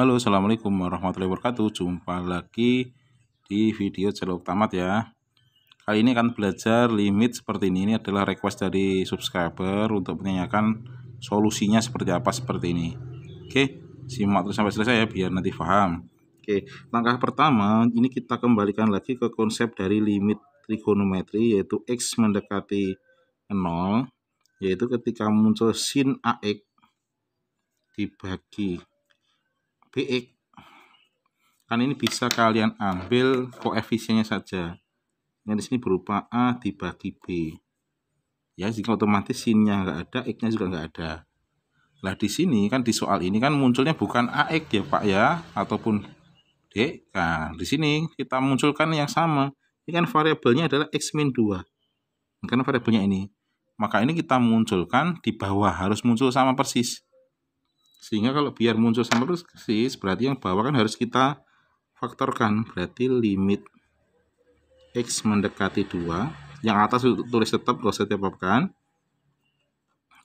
Halo, Assalamualaikum warahmatullahi wabarakatuh. Jumpa lagi di video jalur tamat ya. Kali ini akan belajar limit seperti ini. Ini adalah request dari subscriber untuk menanyakan solusinya seperti apa seperti ini. Oke, simak terus sampai selesai ya biar nanti paham. Oke, langkah pertama ini kita kembalikan lagi ke konsep dari limit trigonometri yaitu X mendekati 0 yaitu ketika muncul sin AX dibagi BX kan ini bisa kalian ambil koefisiennya saja yang di sini berupa A dibagi B ya jika otomatis sinnya nggak ada X nya juga nggak ada lah di sini kan di soal ini kan munculnya bukan AX ya Pak ya ataupun D nah di sini kita munculkan yang sama ini kan variabelnya adalah X min 2 karena variabelnya ini maka ini kita munculkan di bawah harus muncul sama persis sehingga kalau biar muncul sama persis berarti yang bawah kan harus kita faktorkan berarti limit X mendekati 2 yang atas tulis tetap gak usah kan?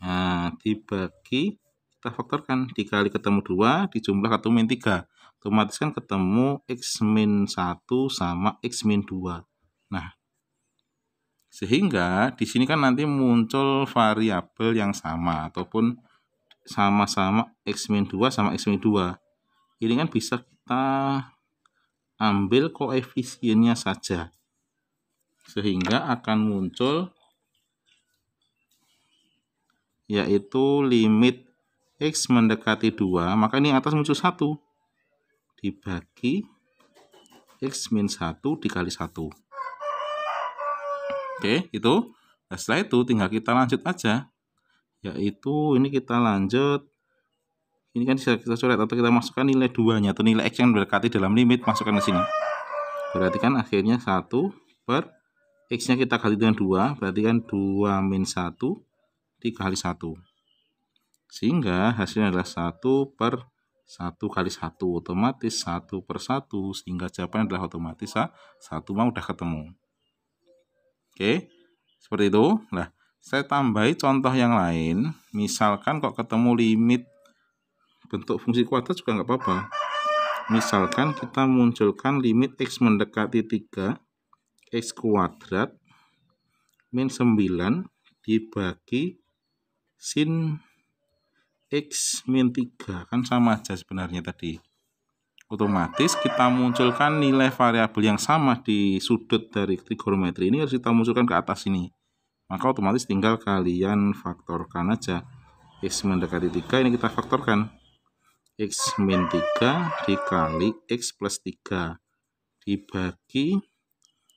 nah dibagi kita faktorkan dikali ketemu 2 dijumlah ketemu min 3 otomatis kan ketemu X min 1 sama X min 2 nah sehingga di sini kan nanti muncul variabel yang sama ataupun sama-sama X min 2 sama X min 2 ini kan bisa kita ambil koefisiennya saja sehingga akan muncul yaitu limit X mendekati 2 maka ini atas muncul satu dibagi X min 1 dikali 1 oke itu nah, setelah itu tinggal kita lanjut aja yaitu ini kita lanjut ini kan bisa kita coret atau kita masukkan nilai duanya atau nilai x yang berkati dalam limit masukkan ke sini berarti kan akhirnya satu per x nya kita kali dengan dua berarti kan dua min 1 dikali satu sehingga hasilnya adalah satu per satu kali satu otomatis satu per satu sehingga jawabannya adalah otomatis satu mau udah ketemu oke seperti itu lah saya tambahi contoh yang lain, misalkan kok ketemu limit bentuk fungsi kuadrat juga nggak apa-apa. Misalkan kita munculkan limit x mendekati 3, x kuadrat min 9 dibagi sin x min 3 kan sama aja sebenarnya tadi otomatis kita munculkan nilai variabel yang sama di sudut dari trigonometri ini harus kita munculkan ke atas ini maka otomatis tinggal kalian faktorkan aja X mendekati 3 ini kita faktorkan X min 3 dikali X plus 3 dibagi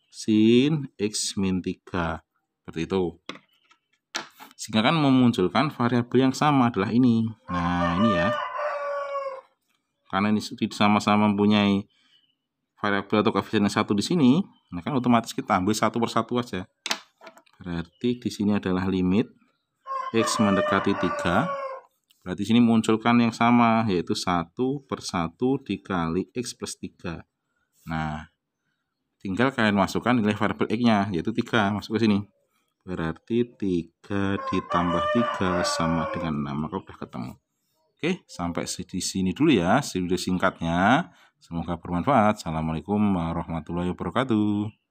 sin X min 3 seperti itu sehingga kan memunculkan variabel yang sama adalah ini nah ini ya karena ini sama-sama mempunyai variabel atau koefisien yang satu di sini, nah kan otomatis kita ambil satu persatu aja. Berarti di sini adalah limit X mendekati 3. Berarti sini munculkan yang sama, yaitu 1 per 1 dikali X plus 3. Nah, tinggal kalian masukkan nilai variable X-nya, yaitu 3. Masuk ke sini. Berarti 3 ditambah 3 sama dengan 6. Maka udah ketemu. Oke, sampai di sini dulu ya, video singkatnya. Semoga bermanfaat. Assalamualaikum warahmatullahi wabarakatuh.